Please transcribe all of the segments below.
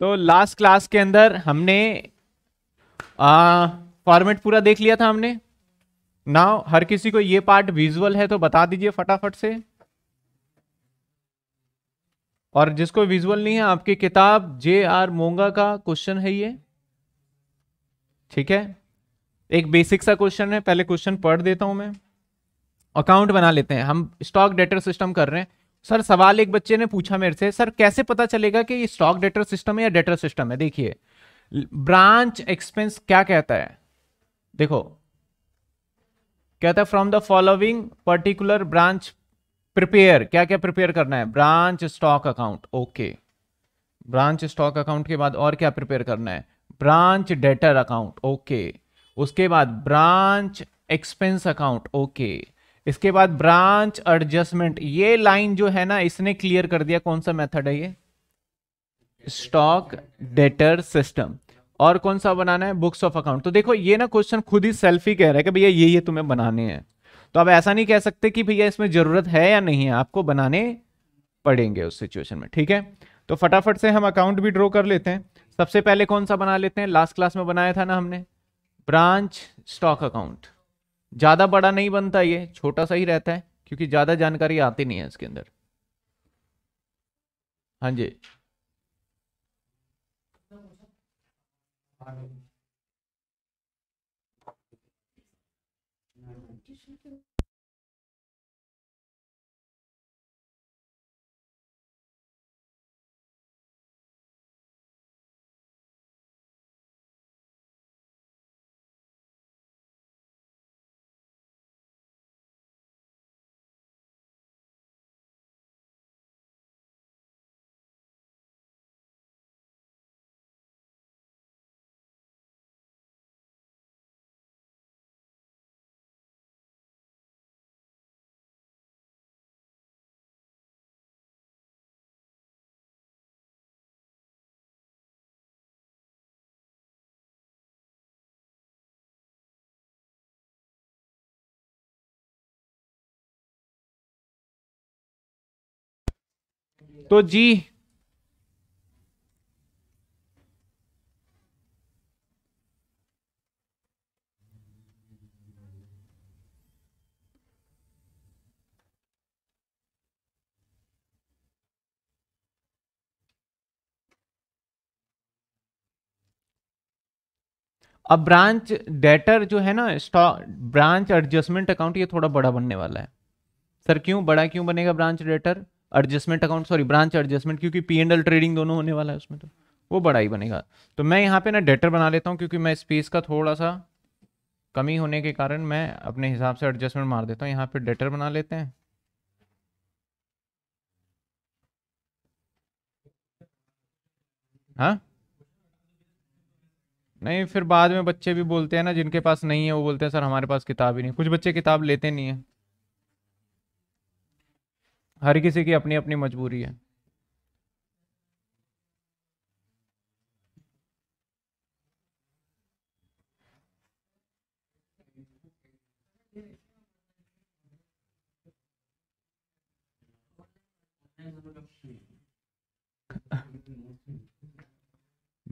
तो last class के अंदर हमने फॉर्मेट पूरा देख लिया था हमने नाउ हर किसी को ये पार्ट विजुअल है तो बता दीजिए फटाफट से और जिसको विजुअल नहीं है आपकी किताब जे आर मोंगा का क्वेश्चन है ये ठीक है एक बेसिक सा क्वेश्चन है पहले क्वेश्चन पढ़ देता हूं मैं अकाउंट बना लेते हैं हम स्टॉक डेटर सिस्टम कर रहे हैं सर सवाल एक बच्चे ने पूछा मेरे से सर कैसे पता चलेगा कि ये स्टॉक डेटर सिस्टम है या डेटर सिस्टम है देखिए ब्रांच एक्सपेंस क्या कहता है देखो कहता है from the following particular branch prepare क्या क्या प्रिपेयर करना है branch stock account okay branch stock account के बाद और क्या प्रिपेयर करना है ब्रांच डेटर अकाउंट ओके उसके बाद ब्रांच एक्सपेंस अकाउंट ओके इसके बाद ब्रांच एडजस्टमेंट ये लाइन जो है ना इसने क्लियर कर दिया कौन सा मेथड है ये स्टॉक डेटर सिस्टम और कौन सा बनाना है बुक्स ऑफ अकाउंट तो देखो ये ना क्वेश्चन खुद ही सेल्फ ही कह रहा है कि भैया ये ये तुम्हें बनाने हैं तो आप ऐसा नहीं कह सकते कि भैया इसमें जरूरत है या नहीं है आपको बनाने पड़ेंगे उस सिचुएशन में ठीक है तो फटाफट से हम अकाउंट भी ड्रॉ कर लेते हैं सबसे पहले कौन सा बना लेते हैं लास्ट क्लास में बनाया था ना हमने ब्रांच स्टॉक अकाउंट ज़्यादा बड़ा नहीं बनता ये छोटा सा ही रहता है क्योंकि ज़्यादा जानकारी आती नहीं है इसके अंदर हाँ जी तो जी अब ब्रांच डेटर जो है ना स्टॉक ब्रांच एडजस्टमेंट अकाउंट ये थोड़ा बड़ा बनने वाला है सर क्यों बड़ा क्यों बनेगा branch debtor adjustment account sorry branch adjustment क्योंकि पी एंड एल ट्रेडिंग दोनों होने वाला है उसमें तो वो बड़ा ही बनेगा तो मैं यहाँ पे ना डेटर बना लेता हूँ क्योंकि मैं स्पेस का थोड़ा सा कमी होने के कारण मैं अपने हिसाब से एडजस्टमेंट मार देता हूँ यहाँ पे डेटर बना लेते हैं हाँ नहीं फिर बाद में बच्चे भी बोलते हैं ना जिनके पास नहीं है वो बोलते हैं सर हमारे पास किताब ही नहीं कुछ बच्चे किताब लेते नहीं है हर किसी की अपनी अपनी मजबूरी है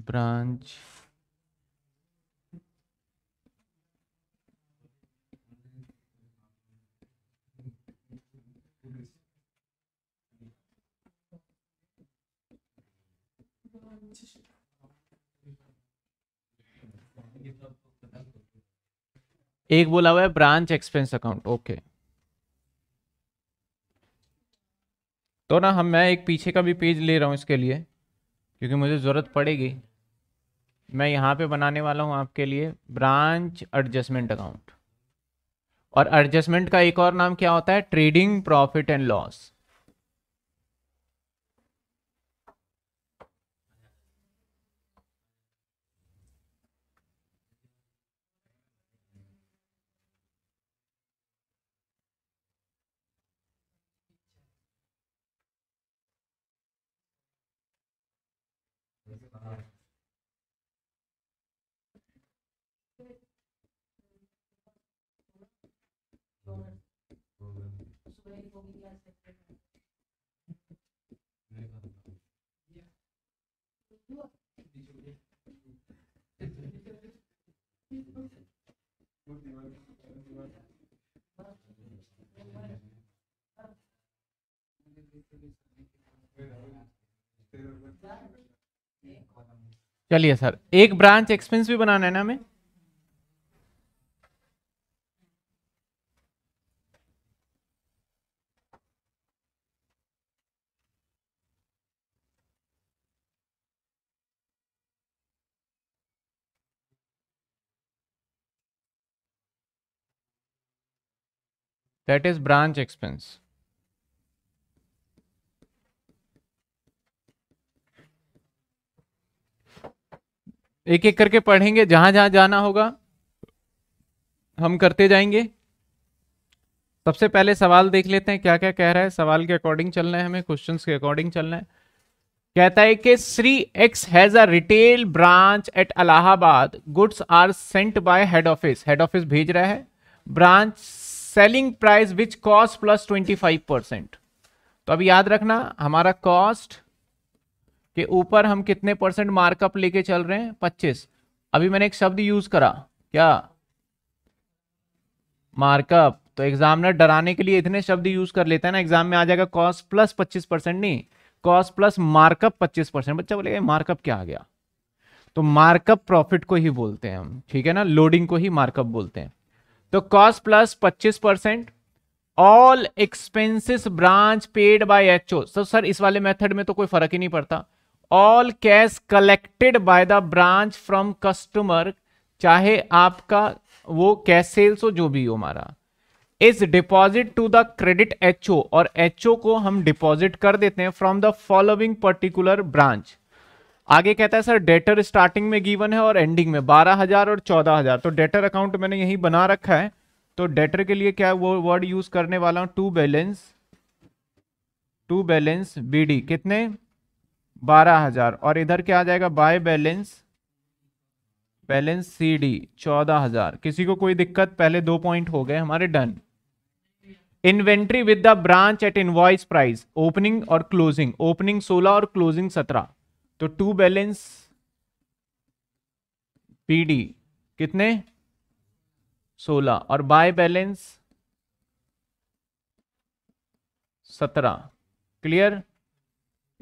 ब्रांच एक बोला हुआ है ब्रांच एक्सपेंस अकाउंट ओके तो ना हम मैं एक पीछे का भी पेज ले रहा हूँ इसके लिए क्योंकि मुझे ज़रूरत पड़ेगी मैं यहाँ पे बनाने वाला हूँ आपके लिए ब्रांच एडजस्टमेंट अकाउंट और एडजस्टमेंट का एक और नाम क्या होता है ट्रेडिंग प्रॉफिट एंड लॉस चलिए सर एक ब्रांच एक्सपेंस भी बनाना है ना हमें that is branch expense. एक एक करके पढ़ेंगे जहां जहां जाना होगा हम करते जाएंगे सबसे पहले सवाल देख लेते हैं क्या क्या कह रहा है सवाल के अकॉर्डिंग चलना है हमें क्वेश्चंस के अकॉर्डिंग चलना है कहता है कि Shri X has a retail branch at Allahabad goods are sent by head office head office भेज रहा है branch selling price which cost plus twenty five percent तो अब याद रखना हमारा कॉस्ट के ऊपर हम कितने परसेंट मार्कअप लेके चल रहे हैं पच्चीस अभी मैंने एक शब्द यूज करा क्या मार्कअप तो एग्जामिनर डराने के लिए इतने शब्द यूज कर लेता है ना एग्जाम में आ जाएगा कॉस्ट प्लस पच्चीस परसेंट नहीं कॉस्ट प्लस मार्कअप पच्चीस परसेंट बच्चा बोलेगा मार्कअप क्या आ गया तो मार्कअप प्रॉफिट को ही बोलते हैं हम ठीक है ना लोडिंग को ही मार्कअप बोलते हैं तो कॉस्ट प्लस पच्चीस percent all expenses branch paid by HO sir sir इस वाले मेथड में तो कोई फर्क ही नहीं पड़ता all cash collected by the branch from customer चाहे आपका वो कैश सेल्स हो जो भी हो हमारा is deposit to the credit HO और ओ को हम डिपॉजिट कर देते हैं from the following particular branch आगे कहता है सर डेटर स्टार्टिंग में गिवन है और एंडिंग में बारह हजार और चौदह हजार तो डेटर अकाउंट मैंने यही बना रखा है तो डेटर के लिए क्या वो वर्ड यूज करने वाला हूं to balance to balance BD कितने बारह हजार और इधर क्या आ जाएगा by balance balance C D चौदह हजार किसी को कोई दिक्कत पहले दो पॉइंट हो गए हमारे done inventory with the branch at invoice price opening और क्लोजिंग ओपनिंग सोलह और क्लोजिंग सत्रह तो टू बैलेंस पीडी कितने सोलह और बाय बैलेंस सत्रह क्लियर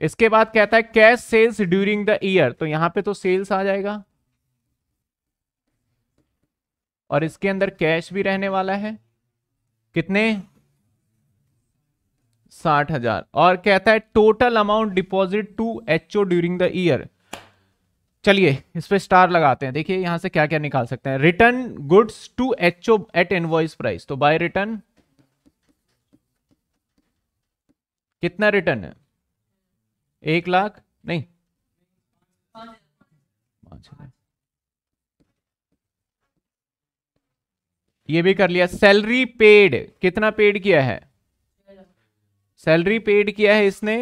इसके बाद कहता है cash sales during the year तो यहां पे तो सेल्स आ जाएगा और इसके अंदर कैश भी रहने वाला है कितने साठ हजार और कहता है total amount deposit to H O during the year चलिए इस पर स्टार लगाते हैं देखिए यहां से क्या क्या निकाल सकते हैं return goods to H O at invoice price तो बाय रिटर्न कितना रिटर्न है एक लाख नहीं ये भी कर लिया सैलरी पेड कितना पेड किया है सैलरी पेड किया है इसने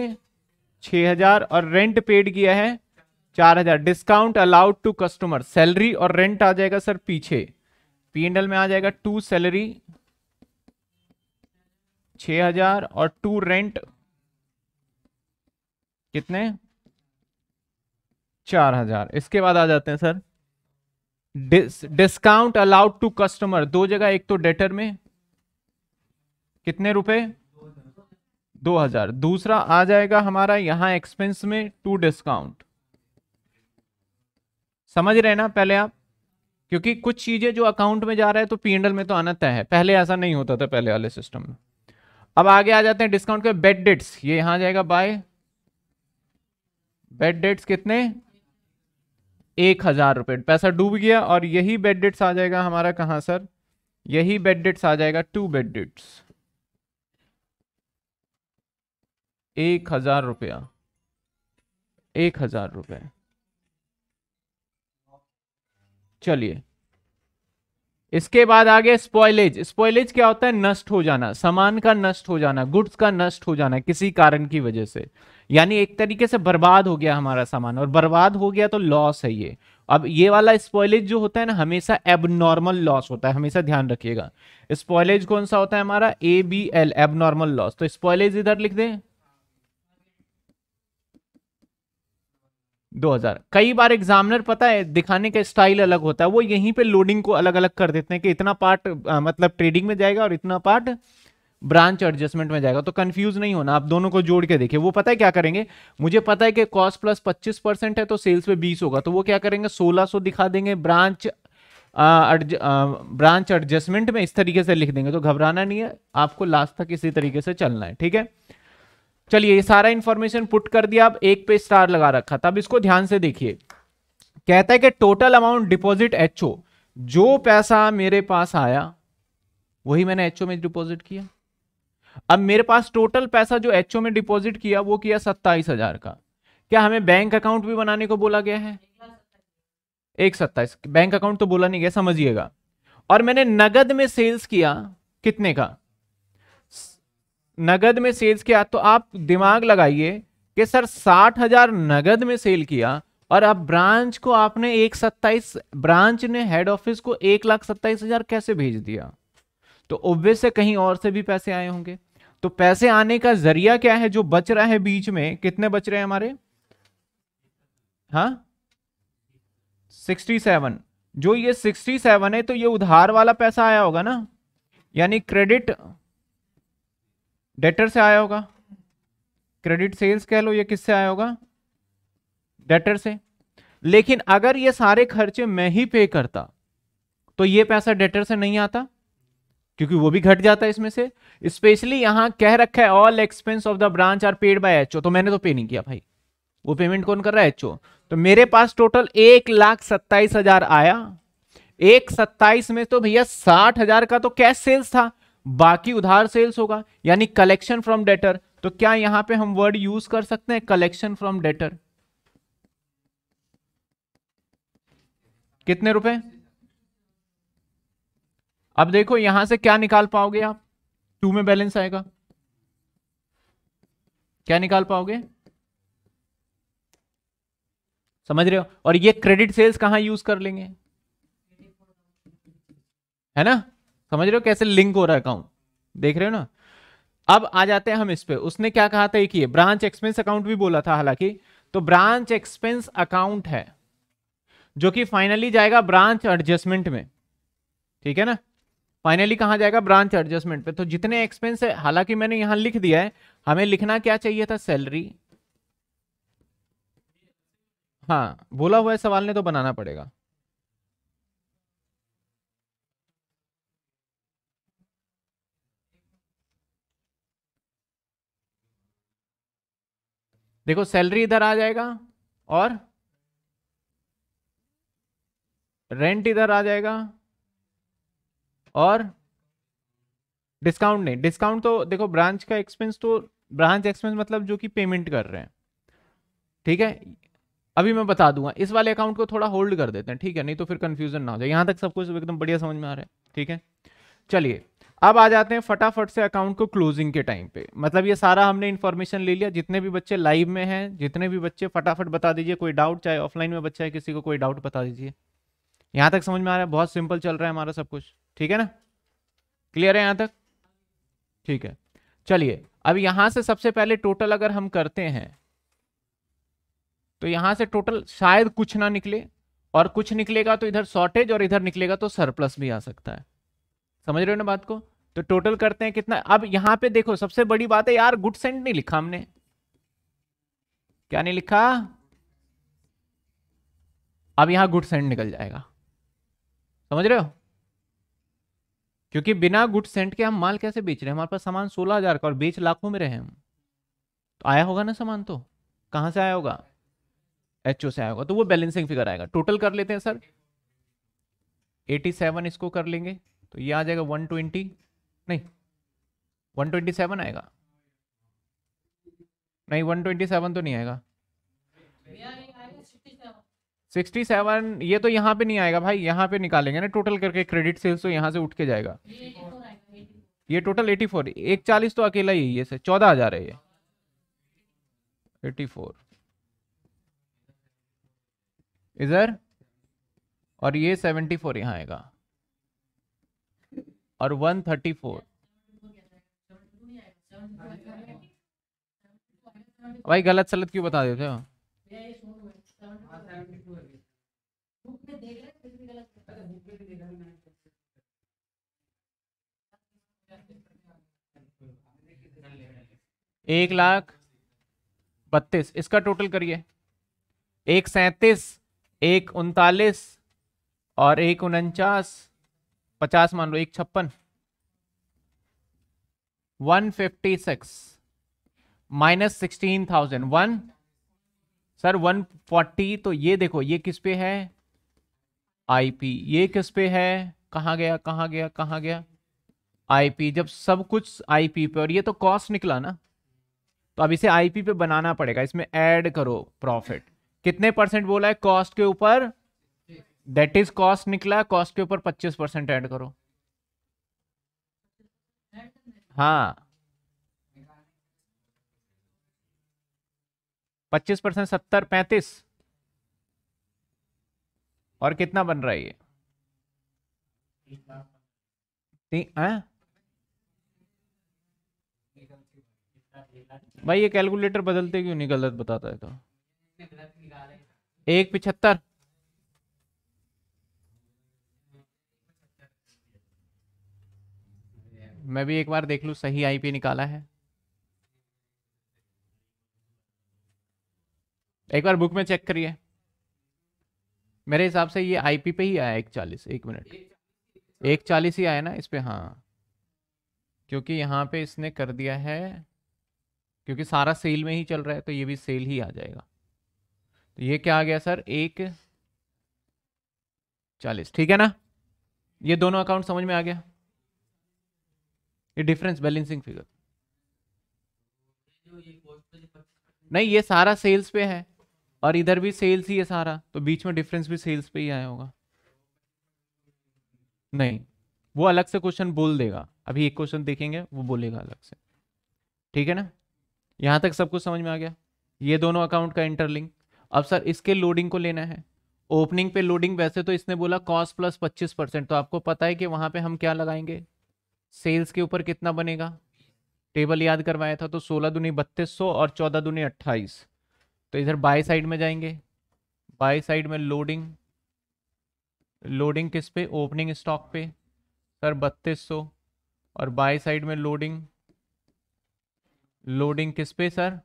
6000 और रेंट पेड किया है 4000 discount allowed to customer salary और रेंट आ जाएगा सर पीछे पी एंडल में आ जाएगा टू सैलरी 6000 और टू रेंट कितने 4000 इसके बाद आ जाते हैं sir discount allowed to customer दो जगह एक तो डेटर में कितने रुपए दो हजार दूसरा आ जाएगा हमारा यहाँ एक्सपेंस में टू डिस्काउंट समझ रहे ना पहले आप क्योंकि कुछ चीजें जो अकाउंट में जा रहा है तो पीएनएल में तो आना तय है पहले ऐसा नहीं होता था पहले वाले सिस्टम में अब आगे आ जाते हैं डिस्काउंट के बेड डेट्स ये यहां जाएगा बाय बेड डेट्स कितने एक हजार रुपए पैसा डूब गया और यही बेड डेट्स आ जाएगा हमारा कहां सर यही बेड डेट्स आ जाएगा टू बेड डेट्स एक हजार रुपया एक हजार रुपये चलिए इसके बाद आगे स्पॉयलेज स्पॉयलेज क्या होता है नष्ट हो जाना सामान का नष्ट हो जाना गुड्स का नष्ट हो जाना किसी कारण की वजह से यानी एक तरीके से बर्बाद हो गया हमारा सामान और बर्बाद हो गया तो लॉस है ये अब ये वाला स्पॉयलेज जो होता है ना हमेशा एबनॉर्मल लॉस होता है हमेशा ध्यान रखिएगा स्पॉयलेज कौन सा होता है हमारा A B L abnormal loss तो स्पॉयलेज इधर लिख दें 2000 कई बार एग्जामिनर पता है दिखाने का स्टाइल अलग होता है वो यहीं पे लोडिंग को अलग अलग कर देते हैं कि इतना पार्ट आ, मतलब ट्रेडिंग में जाएगा और इतना पार्ट ब्रांच एडजस्टमेंट में जाएगा तो कंफ्यूज नहीं होना आप दोनों को जोड़ के देखिए वो पता है क्या करेंगे मुझे पता है कि कॉस्ट प्लस पच्चीस परसेंट है तो सेल्स पे बीस होगा तो वो क्या करेंगे 1600 दिखा देंगे ब्रांच अर्ज, ब्रांच एडजस्टमेंट में इस तरीके से लिख देंगे तो घबराना नहीं है आपको लास्ट तक इसी तरीके से चलना है ठीक है चलिए ये सारा इंफॉर्मेशन पुट कर दिया अब एक पे स्टार लगा रखा था अब इसको ध्यान से देखिए कहता है कि टोटल अमाउंट डिपॉजिट एचओ जो पैसा मेरे पास आया वही मैंने एचओ में डिपॉजिट किया अब मेरे पास टोटल पैसा जो एचओ में डिपॉजिट किया वो किया सत्ताईस हजार का क्या हमें बैंक अकाउंट भी बनाने को बोला गया है एक सत्ताईस बैंक अकाउंट तो बोला नहीं गया समझिएगा और मैंने नगद में सेल्स किया कितने का नगद में सेल्स किया तो आप दिमाग लगाइए कि सर साठ हजार नगद में सेल किया और अब ब्रांच को आपने एक सत्ताईस ब्रांच ने हेड ऑफिस को एक लाख सत्ताईस हजार कैसे भेज दिया तो ओब्वियस से कहीं और से भी पैसे आए होंगे तो पैसे आने का जरिया क्या है जो बच रहा है बीच में कितने बच रहे हैं हमारे हाँ सिक्सटी सेवन जो ये सिक्सटी सेवन है तो ये उधार वाला पैसा आया होगा ना यानी क्रेडिट डेटर से आया होगा क्रेडिट सेल्स कह लो ये किससे आया होगा डेटर से लेकिन अगर ये सारे खर्चे मैं ही पे करता तो ये पैसा डेटर से नहीं आता क्योंकि वो भी घट जाता है इसमें से स्पेशली यहां कह रखा है all expense of the branch are paid by HO तो मैंने तो पे नहीं किया भाई वो पेमेंट कौन कर रहा है एचओ तो मेरे पास टोटल एक लाख सत्ताईस हजार आया एक सत्ताईस में तो भैया साठ हजार का तो कैश सेल्स था बाकी उधार सेल्स होगा यानी कलेक्शन फ्रॉम डेटर तो क्या यहां पे हम वर्ड यूज कर सकते हैं कलेक्शन फ्रॉम डेटर कितने रुपए अब देखो यहां से क्या निकाल पाओगे आप टू में बैलेंस आएगा क्या निकाल पाओगे समझ रहे हो और ये क्रेडिट सेल्स कहां यूज कर लेंगे है ना समझ रहे हो कैसे लिंक हो रहा है अकाउंट देख रहे हो ना अब आ जाते हैं हम इस पे उसने क्या कहा था कि ब्रांच एक्सपेंस अकाउंट भी बोला था हालांकि तो ब्रांच एक्सपेंस अकाउंट है जो कि फाइनली जाएगा ब्रांच एडजस्टमेंट में ठीक है ना फाइनली कहा जाएगा ब्रांच एडजस्टमेंट पे तो जितने एक्सपेंस है हालांकि मैंने यहां लिख दिया है हमें लिखना क्या चाहिए था सैलरी हाँ बोला हुआ है सवाल ने तो बनाना पड़ेगा देखो सैलरी इधर आ जाएगा और रेंट इधर आ जाएगा और डिस्काउंट नहीं डिस्काउंट तो देखो ब्रांच का एक्सपेंस तो ब्रांच एक्सपेंस मतलब जो कि पेमेंट कर रहे हैं ठीक है अभी मैं बता दूंगा इस वाले अकाउंट को थोड़ा होल्ड कर देते हैं ठीक है नहीं तो फिर कंफ्यूजन ना हो जाए यहां तक सब कुछ एकदम बढ़िया समझ में आ रहा है ठीक है चलिए अब आ जाते हैं फटाफट से अकाउंट को क्लोजिंग के टाइम पे मतलब ये सारा हमने इन्फॉर्मेशन ले लिया जितने भी बच्चे लाइव में हैं जितने भी बच्चे फटाफट बता दीजिए कोई डाउट चाहे ऑफलाइन में बच्चा है किसी को कोई डाउट बता दीजिए यहाँ तक समझ में आ रहा है बहुत सिंपल चल रहा है हमारा सब कुछ ठीक है ना क्लियर है यहाँ तक ठीक है चलिए अब यहाँ से सबसे पहले टोटल अगर हम करते हैं तो यहाँ से टोटल शायद कुछ ना निकले और कुछ निकलेगा तो इधर शॉर्टेज और इधर निकलेगा तो सरप्लस भी आ सकता है समझ रहे हो ना बात को तो टोटल करते हैं कितना अब यहां पे देखो सबसे बड़ी बात है यार गुड सेंट नहीं लिखा हमने क्या नहीं लिखा अब यहां गुड सेंट निकल जाएगा समझ रहे हो क्योंकि बिना गुड सेंट के हम माल कैसे बेच रहे हैं हमारे पास सामान सोलह हजार का और बेच लाखों में रहे हम तो आया होगा ना सामान तो कहां से आया होगा एच से आया होगा तो वो बैलेंसिंग फिगर आएगा टोटल कर लेते हैं सर 87 इसको कर लेंगे तो ये आ जाएगा 120 नहीं 127 आएगा नहीं 127 तो नहीं आएगा 67 ये तो यहाँ पे नहीं आएगा भाई यहाँ पे निकालेंगे ना टोटल करके क्रेडिट सेल्स तो यहाँ से उठ के जाएगा ये टोटल 84 एक चालीस तो अकेला ही ये से चौदह हजार है ये 84 इधर और ये 74 यहाँ आएगा और वन थर्टी फोर भाई गलत सलत क्यों बता देते हो एक लाख बत्तीस इसका टोटल करिए एक सैतीस एक उनतालीस और एक उनचास पचास मान लो एक छप्पन one fifty six minus sixteen thousand one sir one forty तो ये देखो ये किस पे है आईपी ये किस पे है कहा गया कहा गया कहा गया आईपी जब सब कुछ आईपी पे और ये तो कॉस्ट निकला ना तो अब इसे आईपी पे बनाना पड़ेगा इसमें ऐड करो प्रॉफिट कितने परसेंट बोला है कॉस्ट के ऊपर दैट इज कॉस्ट निकला कॉस्ट के ऊपर पच्चीस परसेंट एड करो हाँ पच्चीस परसेंट सत्तर पैंतीस और कितना बन रहा है ये हाँ? भाई ये कैलकुलेटर बदलते क्यों नहीं गलत बताता है तो एक पिछहत्तर मैं भी एक बार देख लूँ सही आईपी निकाला है एक बार बुक में चेक करिए मेरे हिसाब से ये आईपी पे ही आया एक चालीस एक मिनट एक चालीस ही आया ना इस पर हाँ क्योंकि यहाँ पे इसने कर दिया है क्योंकि सारा सेल में ही चल रहा है तो ये भी सेल ही आ जाएगा तो ये क्या आ गया सर एक चालीस ठीक है ना ये दोनों अकाउंट समझ में आ गया ये डिफरेंस बैलेंसिंग फिगर नहीं ये सारा सेल्स पे है और इधर भी सेल्स ही है सारा तो बीच में डिफरेंस भी सेल्स पे ही आया होगा नहीं वो अलग से क्वेश्चन बोल देगा अभी एक क्वेश्चन देखेंगे वो बोलेगा अलग से ठीक है ना यहां तक सब कुछ समझ में आ गया ये दोनों अकाउंट का इंटरलिंक अब सर इसके लोडिंग को लेना है ओपनिंग पे लोडिंग वैसे तो इसने बोला कॉस्ट प्लस पच्चीस परसेंट तो आपको पता है कि वहां पे हम क्या लगाएंगे सेल्स के ऊपर कितना बनेगा टेबल याद करवाया था तो सोलह दूनी बत्तीस सौ और चौदह दूनी अट्ठाईस तो इधर बाय साइड में जाएंगे बाई साइड में लोडिंग लोडिंग किस पे ओपनिंग स्टॉक पे सर बत्तीस सौ और बाय साइड में लोडिंग लोडिंग किस पे सर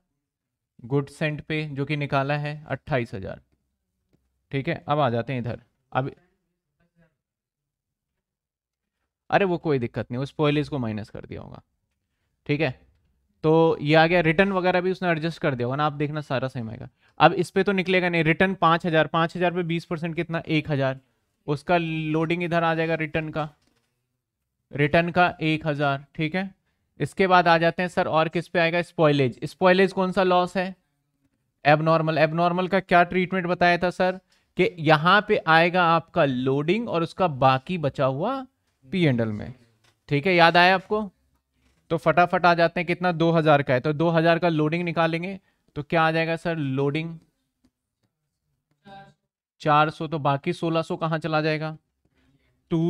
गुड सेंट पे जो कि निकाला है अट्ठाईस हजार ठीक है अब आ जाते हैं इधर अब अरे वो कोई दिक्कत नहीं उस स्पॉयलेज को माइनस कर दिया होगा ठीक है तो ये आ गया रिटर्न वगैरह भी उसने एडजस्ट कर दिया होगा ना आप देखना सारा सेम आएगा अब इस पर तो निकलेगा नहीं रिटर्न पाँच हज़ार पाँच हज़ार पे बीस परसेंट कितना एक हज़ार उसका लोडिंग इधर आ जाएगा रिटर्न का रिटर्न का एक हज़ार ठीक है इसके बाद आ जाते हैं सर और किस पे आएगा स्पॉयलेज स्पॉयलेज कौन सा लॉस है एबनॉर्मल एबनॉर्मल का क्या ट्रीटमेंट बताया था सर कि यहाँ पर आएगा आपका लोडिंग और उसका बाकी बचा हुआ पी एंडल में ठीक है याद आया आपको तो फटाफट आ जाते हैं कितना 2000 का है तो 2000 का लोडिंग निकालेंगे तो क्या आ जाएगा सर लोडिंग 400 तो बाकी 1600 सौ कहाँ चला जाएगा टू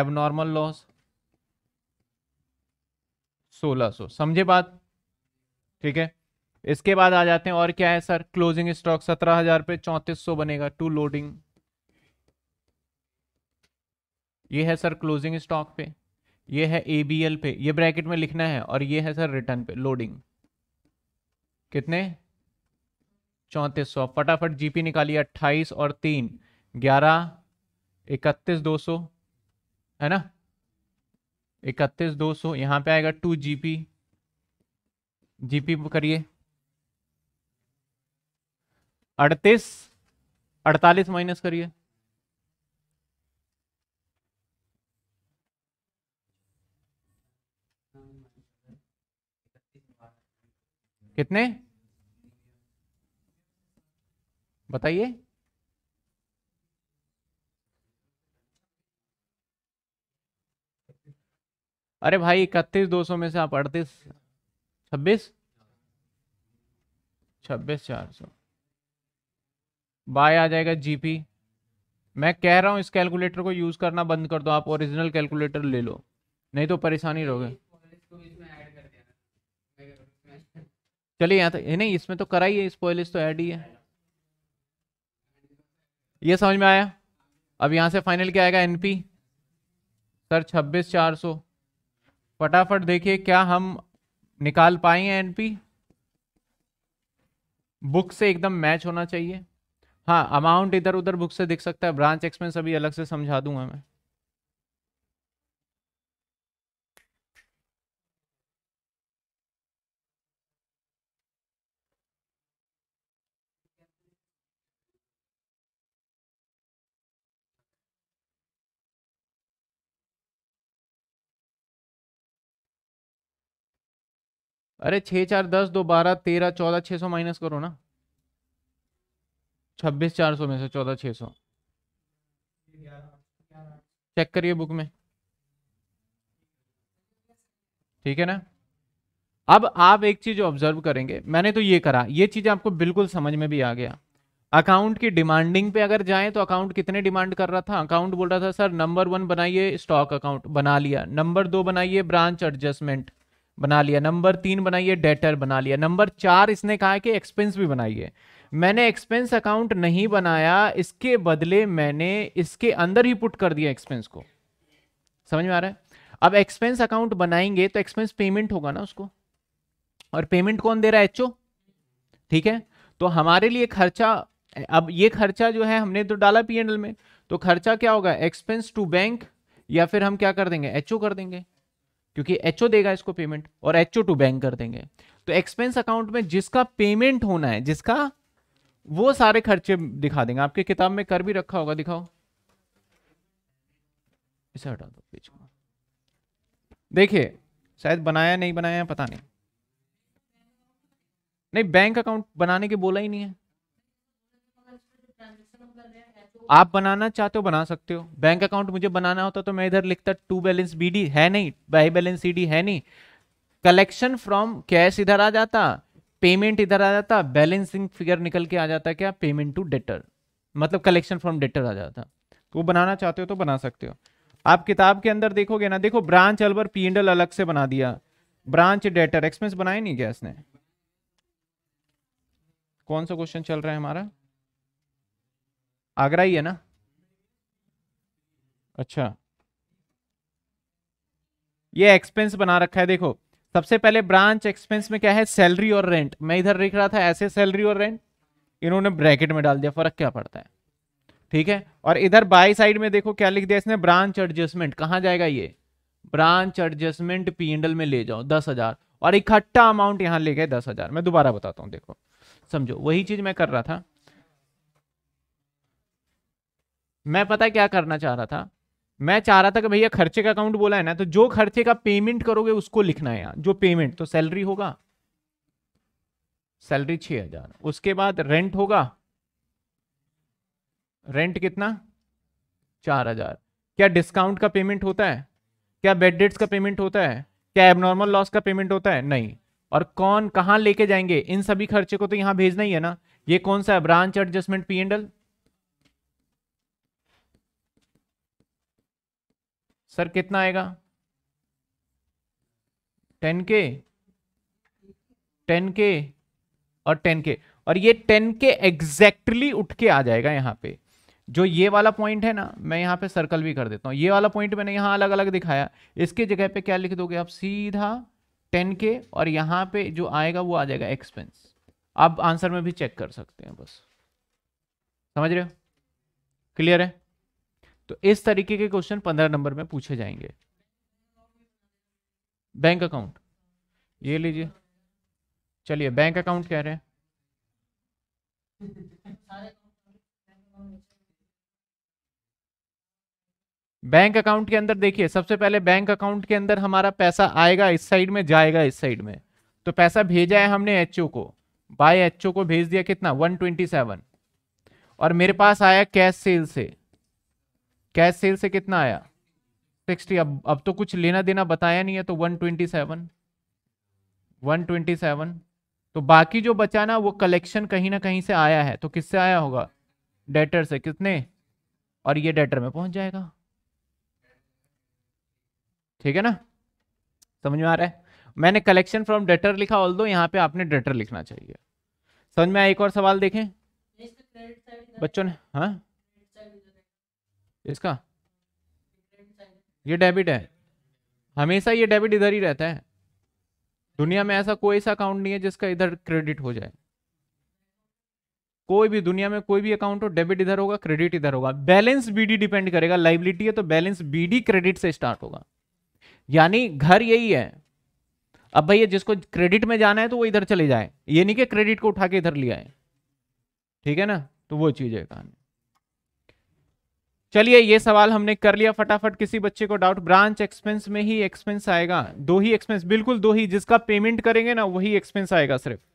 एबनॉर्मल लॉस 1600 समझे बात ठीक है इसके बाद आ जाते हैं और क्या है सर क्लोजिंग स्टॉक 17000 पे 3400 बनेगा टू लोडिंग ये है सर क्लोजिंग स्टॉक पे ये है ए बी एल पे ये ब्रैकेट में लिखना है और ये है सर रिटर्न पे लोडिंग कितने चौंतीस सौ फटाफट जीपी निकालिए अट्ठाईस और तीन ग्यारह इकतीस दो सौ है ना इकतीस दो सौ यहाँ पे आएगा टू जीपी जीपी करिए अड़तीस अड़तालीस माइनस करिए कितने बताइए अरे भाई इकतीस दो सौ में से आप अड़तीस छब्बीस छब्बीस चार सौ बाय आ जाएगा जीपी मैं कह रहा हूं इस कैलकुलेटर को यूज़ करना बंद कर दो आप ओरिजिनल कैलकुलेटर ले लो नहीं तो परेशानी रहोगे चलिए यहाँ तक नहीं इसमें तो करा ही है स्पॉयलेज तो ऐड ही है ये समझ में आया अब यहाँ से फाइनल क्या आएगा एनपी सर छब्बीस चार सौ फटाफट देखिए क्या हम निकाल पाएंगे एनपी बुक से एकदम मैच होना चाहिए हाँ अमाउंट इधर उधर बुक से दिख सकता है ब्रांच एक्सपेंस अभी अलग से समझा दूंगा मैं अरे छः चार दस दो बारह तेरह चौदह छः सौ माइनस करो ना छब्बीस चार सौ में से चौदह छः सौ चेक करिए बुक में ठीक है ना अब आप एक चीज ऑब्जर्व करेंगे मैंने तो ये करा ये चीज आपको बिल्कुल समझ में भी आ गया अकाउंट की डिमांडिंग पे अगर जाएं तो अकाउंट कितने डिमांड कर रहा था अकाउंट बोल रहा था सर नंबर वन बनाइए स्टॉक अकाउंट बना लिया नंबर दो बनाइए ब्रांच एडजस्टमेंट बना लिया नंबर तीन बनाइए डेटर बना लिया नंबर चार इसने कहा कि एक्सपेंस भी बनाइए मैंने एक्सपेंस अकाउंट नहीं बनाया इसके बदले मैंने इसके अंदर ही पुट कर दिया एक्सपेंस को समझ में आ रहा है अब एक्सपेंस अकाउंट बनाएंगे तो एक्सपेंस पेमेंट होगा ना उसको और पेमेंट कौन दे रहा है एचओ ठीक है तो हमारे लिए खर्चा अब ये खर्चा जो है हमने तो डाला पी में तो खर्चा क्या होगा एक्सपेंस टू बैंक या फिर हम क्या कर देंगे एचओ कर देंगे क्योंकि एच देगा इसको पेमेंट और एचओ टू बैंक कर देंगे तो एक्सपेंस अकाउंट में जिसका पेमेंट होना है जिसका वो सारे खर्चे दिखा देंगे आपके किताब में कर भी रखा होगा दिखाओ इसे हटा दो पेज को देखिए शायद बनाया नहीं बनाया पता नहीं नहीं बैंक अकाउंट बनाने के बोला ही नहीं है आप बनाना चाहते हो बना सकते हो बैंक अकाउंट मुझे बनाना होता तो मैं इधर लिखता टू बैलेंस बी है नहीं बाई बैलेंस सी है नहीं कलेक्शन फ्रॉम कैश इधर आ जाता पेमेंट इधर आ जाता बैलेंसिंग फिगर निकल के आ जाता क्या पेमेंट टू डेटर मतलब कलेक्शन फ्रॉम डेटर आ जाता तो वो बनाना चाहते हो तो बना सकते हो आप किताब के अंदर देखोगे ना देखो ब्रांच अलवर पी एंडल अलग से बना दिया ब्रांच डेटर एक्सपेंस बनाया नहीं क्या इसने कौन सा क्वेश्चन चल रहा है हमारा आगरा ही है ना अच्छा ये एक्सपेंस बना रखा है देखो सबसे पहले ब्रांच एक्सपेंस में क्या है सैलरी और रेंट मैं इधर लिख रहा था ऐसे सैलरी और रेंट इन्होंने ब्रैकेट में डाल दिया फर्क क्या पड़ता है ठीक है और इधर बाई साइड में देखो क्या लिख दिया इसने ब्रांच एडजस्टमेंट कहा जाएगा ये ब्रांच एडजस्टमेंट पी में ले जाओ दस हजार और इकट्ठा अमाउंट यहां ले गए दस हजार मैं दोबारा बताता हूँ देखो समझो वही चीज मैं कर रहा था मैं पता है क्या करना चाह रहा था मैं चाह रहा था कि भैया खर्चे का अकाउंट बोला है ना तो जो खर्चे का पेमेंट करोगे उसको लिखना है यहाँ जो पेमेंट तो सैलरी होगा सैलरी छह हजार उसके बाद रेंट होगा रेंट कितना चार हजार क्या डिस्काउंट का पेमेंट होता है क्या बेड डेट्स का पेमेंट होता है क्या एबनॉर्मल लॉस का पेमेंट होता है नहीं और कौन कहाँ लेके जाएंगे इन सभी खर्चे को तो यहाँ भेजना ही है ना ये कौन सा है branch adjustment P and L sir कितना आएगा टेन के टेन के और टेन के और ये टेन के एग्जैक्टली उठ के आ जाएगा यहां पे जो ये वाला पॉइंट है ना मैं यहां पे सर्कल भी कर देता हूं ये वाला पॉइंट मैंने यहां अलग अलग दिखाया इसके जगह पे क्या लिख दोगे आप सीधा टेन के और यहां पे जो आएगा वो आ जाएगा एक्सपेंस आप आंसर में भी चेक कर सकते हैं बस समझ रहे हो क्लियर है तो इस तरीके के क्वेश्चन पंद्रह नंबर में पूछे जाएंगे बैंक अकाउंट ये लीजिए चलिए बैंक अकाउंट कह रहे हैं बैंक अकाउंट के अंदर देखिए सबसे पहले बैंक अकाउंट के अंदर हमारा पैसा आएगा इस साइड में जाएगा इस साइड में तो पैसा भेजा है हमने एचओ को बाय एचओ को भेज दिया कितना 127 और मेरे पास आया कैश सेल से कैश सेल से कितना आया सिक्सटी अब अब तो कुछ लेना देना बताया नहीं है तो one twenty seven one twenty seven तो बाकी जो बचा ना वो कलेक्शन कहीं ना कहीं से आया है तो किससे आया होगा डेटर से कितने और ये डेटर में पहुंच जाएगा ठीक है ना समझ में आ रहा है मैंने कलेक्शन फ्रॉम डेटर लिखा ऑल दो यहाँ पे आपने डेटर लिखना चाहिए समझ में आया एक और सवाल देखें बच्चों ने हाँ इसका ये डेबिट है हमेशा ये डेबिट इधर ही रहता है दुनिया में ऐसा कोई सा अकाउंट नहीं है जिसका इधर क्रेडिट हो जाए कोई भी दुनिया में कोई भी अकाउंट हो डेबिट इधर होगा क्रेडिट इधर होगा बैलेंस बीडी डिपेंड करेगा लाइबिलिटी है तो बैलेंस बीडी क्रेडिट से स्टार्ट होगा यानी घर यही है अब भैया जिसको क्रेडिट में जाना है तो वो इधर चले जाए ये नहीं कि क्रेडिट को उठा के इधर लिया है ठीक है ना तो वो चीज़ है कहानी चलिए ये सवाल हमने कर लिया फटाफट किसी बच्चे को डाउट ब्रांच एक्सपेंस में ही एक्सपेंस आएगा दो ही एक्सपेंस बिल्कुल दो ही जिसका पेमेंट करेंगे ना वही एक्सपेंस आएगा सिर्फ